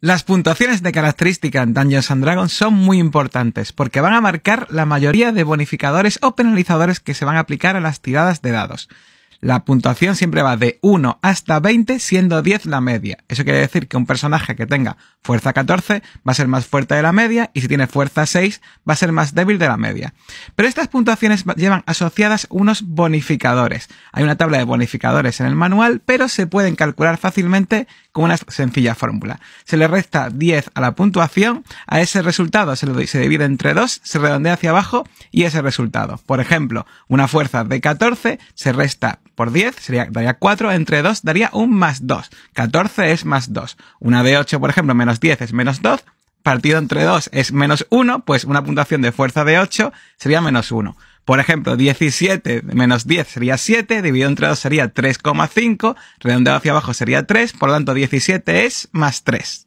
Las puntuaciones de característica en Dungeons and Dragons son muy importantes porque van a marcar la mayoría de bonificadores o penalizadores que se van a aplicar a las tiradas de dados. La puntuación siempre va de 1 hasta 20 siendo 10 la media. Eso quiere decir que un personaje que tenga fuerza 14 va a ser más fuerte de la media y si tiene fuerza 6 va a ser más débil de la media. Pero estas puntuaciones llevan asociadas unos bonificadores. Hay una tabla de bonificadores en el manual, pero se pueden calcular fácilmente con una sencilla fórmula. Se le resta 10 a la puntuación, a ese resultado se, se divide entre 2, se redondea hacia abajo y ese resultado. Por ejemplo, una fuerza de 14 se resta por 10, sería, daría 4, entre 2 daría un más 2. 14 es más 2. Una de 8, por ejemplo, menos 10 es menos 2, partido entre 2 es menos 1, pues una puntuación de fuerza de 8 sería menos 1. Por ejemplo, 17 menos 10 sería 7, dividido entre 2 sería 3,5, redondeado hacia abajo sería 3, por lo tanto 17 es más 3.